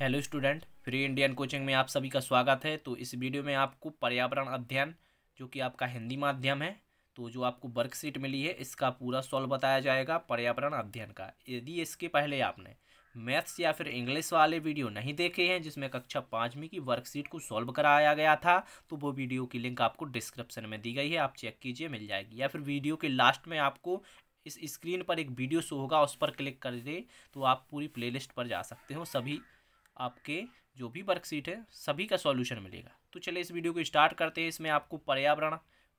Hello student free Indian coaching में आप सभी का स्वागत है तो इस वीडियो में आपको पर्यावरण अध्ययन जो कि आपका हिंदी माध्यम है तो जो आपको वर्कशीट मिली है इसका पूरा सॉल्व बताया जाएगा पर्यावरण अध्ययन का यदि इसके पहले आपने मैथ्स या फिर इंग्लिश वाले वीडियो नहीं देखे हैं जिसमें कक्षा पाँचवीं की वर्कशीट को सॉल्व कराया गया था तो वो वीडियो की लिंक आपको डिस्क्रिप्शन में दी गई है आप चेक कीजिए मिल जाएगी या फिर वीडियो के लास्ट में आपको इस स्क्रीन पर एक वीडियो शो होगा उस पर क्लिक कर दे तो आप पूरी प्लेलिस्ट पर जा सकते हो सभी आपके जो भी वर्कशीट है सभी का सॉल्यूशन मिलेगा तो चलिए इस वीडियो को स्टार्ट करते हैं इसमें आपको पर्यावरण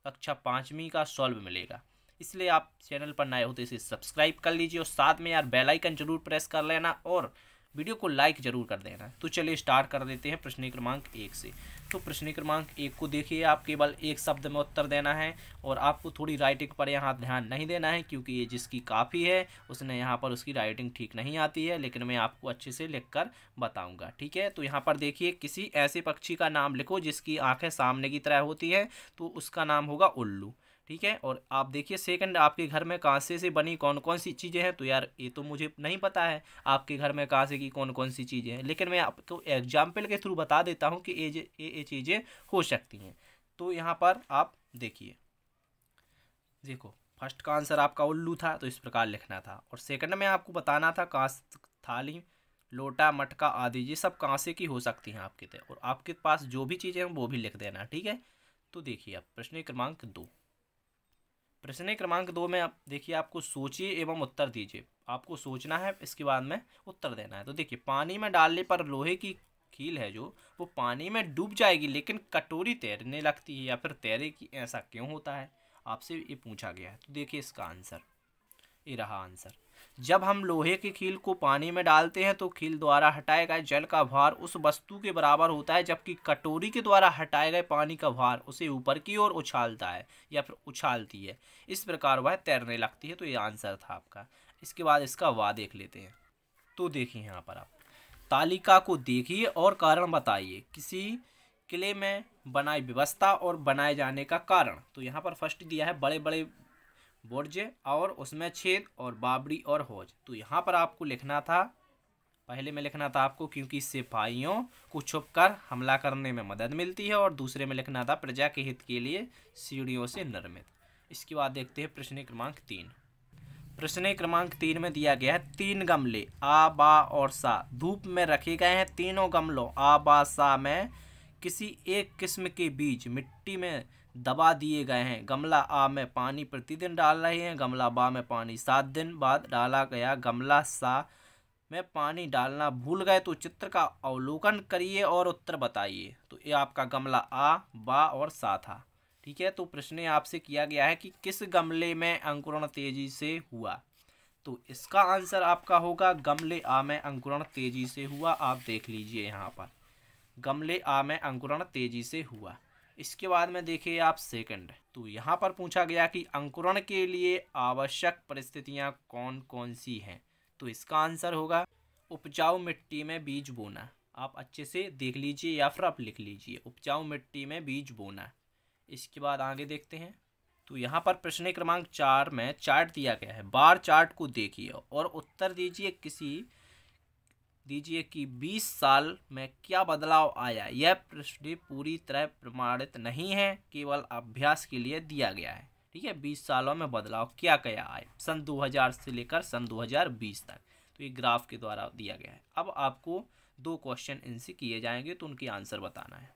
कक्षा पाँचवीं का सॉल्व मिलेगा इसलिए आप चैनल पर नए होते तो इसे सब्सक्राइब कर लीजिए और साथ में यार बेलाइकन जरूर प्रेस कर लेना और वीडियो को लाइक जरूर कर देना तो चलिए स्टार्ट कर देते हैं प्रश्न क्रमांक एक से तो प्रश्न क्रमांक एक को देखिए आप केवल एक शब्द में उत्तर देना है और आपको थोड़ी राइटिंग पर यहाँ ध्यान नहीं देना है क्योंकि ये जिसकी काफ़ी है उसने यहाँ पर उसकी राइटिंग ठीक नहीं आती है लेकिन मैं आपको अच्छे से लिख कर बताऊँगा ठीक है तो यहाँ पर देखिए किसी ऐसे पक्षी का नाम लिखो जिसकी आँखें सामने की तरह होती हैं तो उसका नाम होगा उल्लू ठीक है और आप देखिए सेकंड आपके घर में कांसे से बनी कौन कौन सी चीज़ें हैं तो यार ये तो मुझे नहीं पता है आपके घर में कांसे की कौन कौन सी चीज़ें हैं लेकिन मैं आपको तो एग्जाम्पल के थ्रू बता देता हूँ कि ये ये ये चीज़ें हो सकती हैं तो यहाँ पर आप देखिए देखो फर्स्ट का आंसर आपका उल्लू था तो इस प्रकार लिखना था और सेकंड में आपको बताना था कांस थाली लोटा मटका आदि ये सब कांसे की हो सकती हैं आपके तहत और आपके पास जो भी चीज़ें हैं वो भी लिख देना ठीक है तो देखिए आप प्रश्न क्रमांक दो प्रश्न क्रमांक दो में आप देखिए आपको सोचिए एवं उत्तर दीजिए आपको सोचना है इसके बाद में उत्तर देना है तो देखिए पानी में डालने पर लोहे की कील है जो वो पानी में डूब जाएगी लेकिन कटोरी तैरने लगती है या फिर तैरे की ऐसा क्यों होता है आपसे ये पूछा गया है तो देखिए इसका आंसर ये रहा आंसर जब हम लोहे के खील को पानी में डालते हैं तो खील द्वारा हटाए गए जल का भार उस वस्तु के बराबर होता है जबकि कटोरी के द्वारा हटाए गए पानी का भार उसे ऊपर की ओर उछालता है या फिर उछालती है इस प्रकार वह तैरने लगती है तो ये आंसर था आपका इसके बाद इसका वाह देख लेते हैं तो देखिए यहाँ पर आप तालिका को देखिए और कारण बताइए किसी किले में बनाई व्यवस्था और बनाए जाने का कारण तो यहाँ पर फर्स्ट दिया है बड़े बड़े बोर्जे और उसमें छेद और बाबरी और होज तो यहाँ पर आपको लिखना था पहले में लिखना था आपको क्योंकि सिपाहियों को छुप कर हमला करने में मदद मिलती है और दूसरे में लिखना था प्रजा के हित के लिए सीढ़ियों से निर्मित इसके बाद देखते हैं प्रश्न क्रमांक तीन प्रश्न क्रमांक तीन में दिया गया है तीन गमले आ बा और सा धूप में रखे गए हैं तीनों गमलों आ बा सा में किसी एक किस्म के बीज मिट्टी में दबा दिए गए हैं गमला आ में पानी प्रतिदिन डाल रहे हैं गमला बा में पानी सात दिन बाद डाला गया गमला सा में पानी डालना भूल गए तो चित्र का अवलोकन करिए और उत्तर बताइए तो ये आपका गमला आ बा और सा था ठीक है तो प्रश्न आपसे किया गया है कि किस गमले में अंकुरण तेजी से हुआ तो इसका आंसर आपका होगा गमले आ में अंकुरण तेजी से हुआ आप देख लीजिए यहाँ पर गमले आ में अंकुरण तेजी से हुआ इसके बाद में देखिए आप सेकंड तो यहाँ पर पूछा गया कि अंकुरण के लिए आवश्यक परिस्थितियाँ कौन कौन सी हैं तो इसका आंसर होगा उपजाऊ मिट्टी में बीज बोना आप अच्छे से देख लीजिए या फिर आप लिख लीजिए उपजाऊ मिट्टी में बीज बोना इसके बाद आगे देखते हैं तो यहाँ पर प्रश्न क्रमांक चार में चार्ट दिया गया है बार चार्ट को देखिए और उत्तर दीजिए किसी दीजिए कि 20 साल में क्या बदलाव आया यह प्रश्न पूरी तरह प्रमाणित नहीं है केवल अभ्यास के लिए दिया गया है ठीक है 20 सालों में बदलाव क्या क्या आए सन 2000 से लेकर सन 2020 तक तो ये ग्राफ के द्वारा दिया गया है अब आपको दो क्वेश्चन इनसे किए जाएंगे तो उनके आंसर बताना है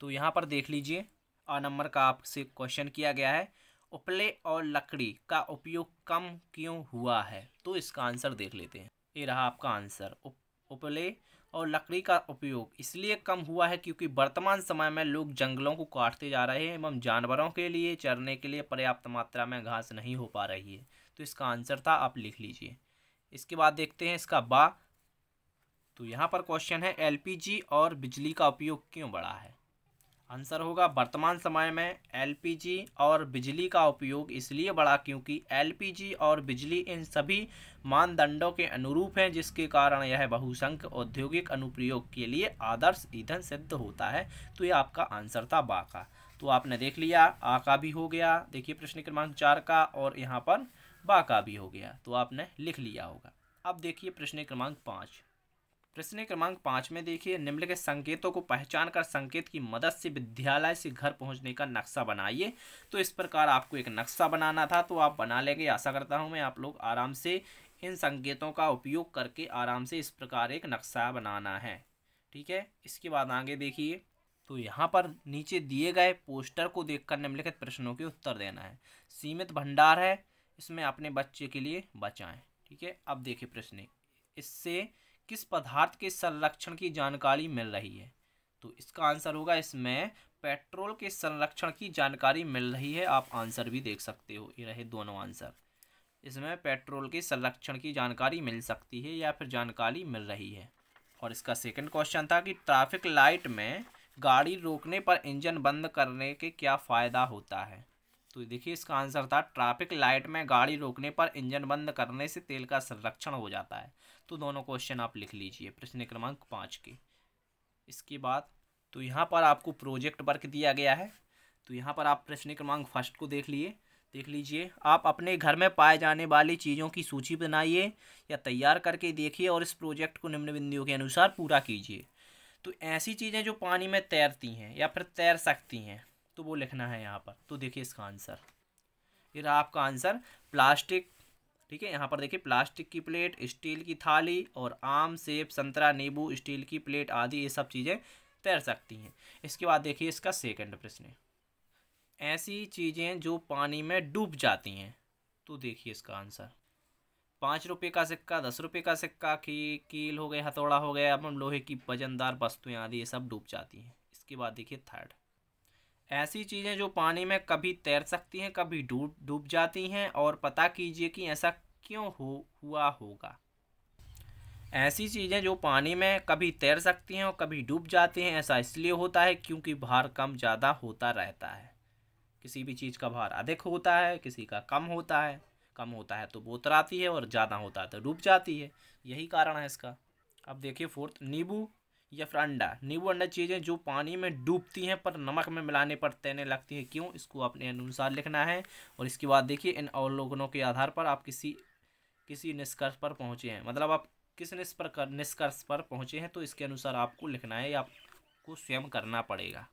तो यहाँ पर देख लीजिए आ नंबर का आपसे क्वेश्चन किया गया है उपले और लकड़ी का उपयोग कम क्यों हुआ है तो इसका आंसर देख लेते हैं ये रहा आपका आंसर उप उपले और लकड़ी का उपयोग इसलिए कम हुआ है क्योंकि वर्तमान समय में लोग जंगलों को काटते जा रहे हैं एवं जानवरों के लिए चरने के लिए पर्याप्त मात्रा में घास नहीं हो पा रही है तो इसका आंसर था आप लिख लीजिए इसके बाद देखते हैं इसका बा तो यहाँ पर क्वेश्चन है एलपीजी और बिजली का उपयोग क्यों बढ़ा है आंसर होगा वर्तमान समय में एलपीजी और बिजली का उपयोग इसलिए बढ़ा क्योंकि एलपीजी और बिजली इन सभी मानदंडों के अनुरूप हैं जिसके कारण यह बहुसंख्य औद्योगिक अनुप्रयोग के लिए आदर्श ईंधन सिद्ध होता है तो ये आपका आंसर था बा का तो आपने देख लिया आ का भी हो गया देखिए प्रश्न क्रमांक चार का और यहाँ पर बा का भी हो गया तो आपने लिख लिया होगा अब देखिए प्रश्न क्रमांक पाँच प्रश्न क्रमांक पाँच में देखिए निम्नलिखित संकेतों को पहचान कर संकेत की मदद से विद्यालय से घर पहुंचने का नक्शा बनाइए तो इस प्रकार आपको एक नक्शा बनाना था तो आप बना लेंगे आशा करता हूं मैं आप लोग आराम से इन संकेतों का उपयोग करके आराम से इस प्रकार एक नक्शा बनाना है ठीक है इसके बाद आगे देखिए तो यहाँ पर नीचे दिए गए पोस्टर को देखकर निम्नलिखित प्रश्नों के उत्तर देना है सीमित भंडार है इसमें अपने बच्चे के लिए बचाएं ठीक है अब देखिए प्रश्न इससे किस पदार्थ के संरक्षण की जानकारी मिल रही है तो इसका आंसर होगा इसमें पेट्रोल के संरक्षण की जानकारी मिल रही है आप आंसर भी देख सकते हो ये रहे दोनों आंसर इसमें पेट्रोल के संरक्षण की जानकारी मिल सकती है या फिर जानकारी मिल रही है और इसका सेकंड क्वेश्चन था कि ट्रैफिक लाइट में गाड़ी रोकने पर इंजन बंद करने के क्या फ़ायदा होता है तो देखिए इसका आंसर था ट्रैफिक लाइट में गाड़ी रोकने पर इंजन बंद करने से तेल का संरक्षण हो जाता है तो दोनों क्वेश्चन आप लिख लीजिए प्रश्न क्रमांक पाँच के इसके बाद तो यहाँ पर आपको प्रोजेक्ट वर्क दिया गया है तो यहाँ पर आप प्रश्न क्रमांक फर्स्ट को देख लिए देख लीजिए आप अपने घर में पाए जाने वाली चीज़ों की सूची बनाइए या तैयार करके देखिए और इस प्रोजेक्ट को निम्न बिंदुओं के अनुसार पूरा कीजिए तो ऐसी चीज़ें जो पानी में तैरती हैं या फिर तैर सकती हैं तो वो लिखना है यहाँ पर तो देखिए इसका आंसर ये रहा आपका आंसर प्लास्टिक ठीक है यहाँ पर देखिए प्लास्टिक की प्लेट स्टील की थाली और आम सेब संतरा नींबू स्टील की प्लेट आदि ये सब चीज़ें तैर सकती हैं इसके बाद देखिए इसका सेकंड प्रश्न ऐसी चीज़ें जो पानी में डूब जाती हैं तो देखिए इसका आंसर पाँच रुपये का सिक्का दस रुपये का सिक्का की कील हो गया हथौड़ा हो गया अब हम लोहे की वजनदार वस्तुएँ आदि ये सब डूब जाती हैं इसके बाद देखिए थर्ड ऐसी चीज़ें जो पानी में कभी तैर सकती हैं कभी डूब डूब जाती हैं और पता कीजिए कि ऐसा क्यों हो हुआ होगा ऐसी चीज़ें जो पानी में कभी तैर सकती हैं और कभी डूब जाती हैं ऐसा इसलिए होता है क्योंकि भार कम ज़्यादा होता रहता है किसी भी चीज़ का भार अधिक होता है किसी का कम होता है कम होता है तो वो उतराती है और ज़्यादा होता है तो डूब जाती है यही कारण है इसका अब देखिए फोर्थ नींबू या फिर अंडा नींबू अंडा चीज़ें जो पानी में डूबती हैं पर नमक में मिलाने पर तैने लगती हैं क्यों इसको अपने अनुसार लिखना है और इसके बाद देखिए इन अवलोकनों के आधार पर आप किसी किसी निष्कर्ष पर पहुँचे हैं मतलब आप किस निष्कर्ष निष्कर्ष पर पहुँचे हैं तो इसके अनुसार आपको लिखना है या आपको स्वयं करना पड़ेगा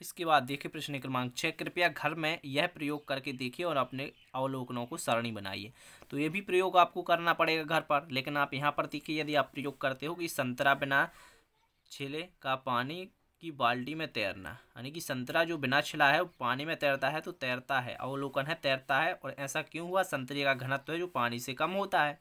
इसके बाद देखिए प्रश्न क्रमांक छः कृपया घर में यह प्रयोग करके देखिए और अपने अवलोकनों को सरणी बनाइए तो ये भी प्रयोग आपको करना पड़ेगा घर पर लेकिन आप यहाँ पर देखिए यदि आप प्रयोग करते हो कि संतरा बिना छिले का पानी की बाल्टी में तैरना यानी कि संतरा जो बिना छिला है वो पानी में तैरता है तो तैरता है अवलोकन है तैरता है और ऐसा क्यों हुआ संतरे का घनत्व है जो पानी से कम होता है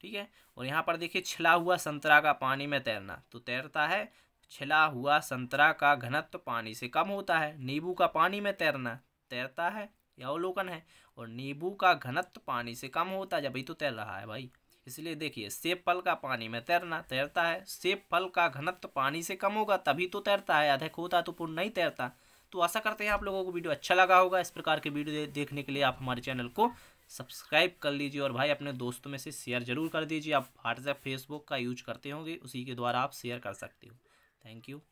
ठीक है और यहाँ पर देखिए छिला हुआ संतरा का पानी में तैरना तो तैरता है छिला हुआ संतरा का घनत्व पानी से कम होता है नींबू का पानी में तैरना तैरता है यह अवलोकन है और नींबू का घनत्व पानी से कम होता है जब तो तैर रहा है भाई इसलिए देखिए सेब फल का पानी में तैरना तैरता है सेब फल का घनत्व पानी से कम होगा तभी तो तैरता है अधिक होता तो पूर्ण नहीं तैरता तो आशा करते हैं आप लोगों को वीडियो अच्छा लगा होगा इस प्रकार के वीडियो देखने के लिए आप हमारे चैनल को सब्सक्राइब कर लीजिए और भाई अपने दोस्तों में से शेयर जरूर कर दीजिए आप व्हाट्सएप फेसबुक का यूज करते होंगे उसी के द्वारा आप शेयर कर सकते हो Thank you.